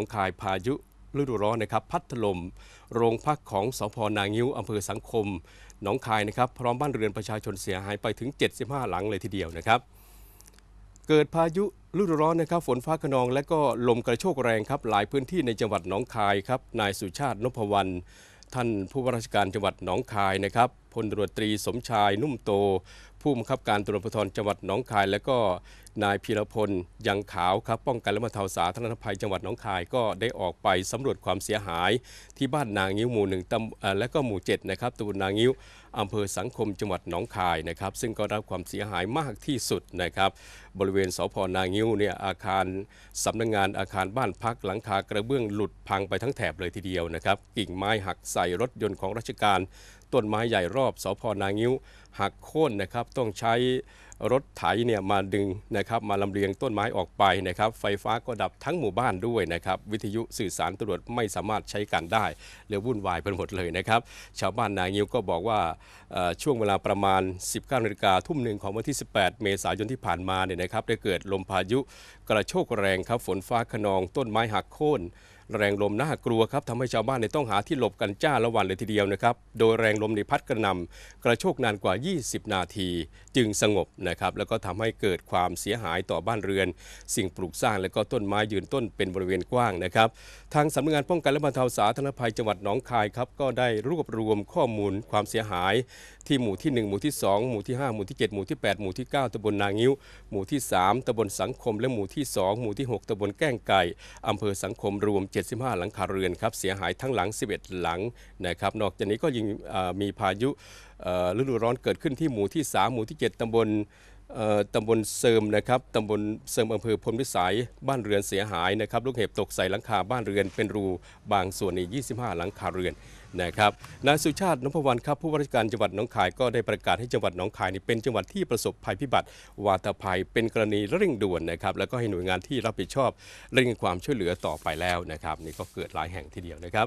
องคายพายุฤดูร้อนนะครับ พัดถล่มโรงพักของสพนางิ้วอำเภอสังคมหนองคายนะครับพร้อมบ้านเรือนประชาชนเสียหายไปถึง 75 หลังเลยทีเดียวนะครับ เกิดพายุฤดูร้อนนะครับ ฝนฟ้าขนอง และก็ลมกระโชกแรงครับ หลายพื้นที่ในจังหวัดหนองคายครับนายสุชาติ นพวรรณท่านผู้ว่าราชการจังหวัดหนองคายนะครับพลตรวจตรีสมชายนุ่มโต ผู้บังคับการตรวจพิธรจังหวัดหนองคาย และก็นายพีรพลยังขาวครับป้องกันและบรรเทาสาธารณภัยจังหวัดหนองคายก็ได้ออกไป สำรวจความเสียหายที่บ้านนางงิ้วหมู่หนึ่งและก็หมู่ 7 นะครับตำบลนางงิ้วอำเภอสังคมจังหวัดหนองคายนะครับซึ่งก็รับความเสียหายมากที่สุดนะครับบริเวณสพนางิ้วเนี่ยอาคารสำนักงงานอาคารบ้านพักหลังคากระเบื้องหลุดพังไปทั้งแถบเลยทีเดียวนะครับ กิ่งไม้หักใส่รถยนต์ของราชการต้นไม้ใหญ่รอบสพนางิ้วหักโค่นนะครับต้องใช้รถไถเนี่ยมาดึงนะครับมาลำเลียงต้นไม้ออกไปนะครับไฟฟ้าก็ดับทั้งหมู่บ้านด้วยนะครับวิทยุสื่อสารตรวจไม่สามารถใช้การได้เรยวุ่นวายไปหมดเลยนะครับชาวบ้านนางิ้วก็บอกว่า ช่วงเวลาประมาณ 19นาฬิกาทุ่มหนึ่งของวันที่ 18 เมษายนที่ผ่านมาเนี่ยนะครับ ได้เกิดลมพายุกระโชกแรงครับฝนฟ้าขนอง ต้นไม้หักโค่นแรงลมน่ากลัวครับทำให้ชาวบ้านในต้องหาที่หลบกันจ้าละวันเลยทีเดียวนะครับ โดยแรงลมในพัดกระนำกระโชกนานกว่า 20 นาทีจึงสงบนะนะครับแล้วก็ทำให้เกิดความเสียหายต่อบ้านเรือน สิ่งปลูกสร้างและก็ต้นไม้ยืนต้นเป็นบริเวณกว้างนะครับ ทางสำนักงานป้องกันและบรรเทาสาธารณภัยจังหวัดหนองคายครับ ก็ได้รวบรวมข้อมูลความเสียหาย ที่หมู่ที่ 1 หมู่ที่2หมู่ที่5หมู่ที่ 7 หมู่ที่ 8 หมู่ที่ 9ตำบลนางิ้ว หมู่ที่ 3ตำบลสังคม และหมู่ที่2หมู่ที่ 6ตำบลแก้งไก่อำเภอสังคมรวม 75 หลังคาเรือนครับเสียหายทั้งหลัง 11 หลังนะครับนอกจากนี้ก็ยังมีพายุฤดูร้อนเกิดขึ้นที่หมู่ที่ 3 หมู่ที่ 7ตำบลตำบลเสริมนะครับตำบลเสริมอำเภอพลวิสัย บ้านเรือนเสียหายนะครับ ลูกเห็บตกใส่หลังคาบ้านเรือนเป็นรูบางส่วนใน 25 หลังคาเรือนนะครับ นายสุชาตินพวรรณครับ ผู้ว่าราชการจังหวัดหนองคาย ก็ได้ประกาศให้จังหวัดหนองคายเป็นจังหวัดที่ประสบภัยพิบัติ วาตภัยเป็นกรณีเร่งด่วนนะครับ แล้วก็ให้หน่วยงานที่รับผิดชอบเร่งความช่วยเหลือต่อไปแล้วนะครับนี่ก็เกิดหลายแห่งทีเดียวนะครับ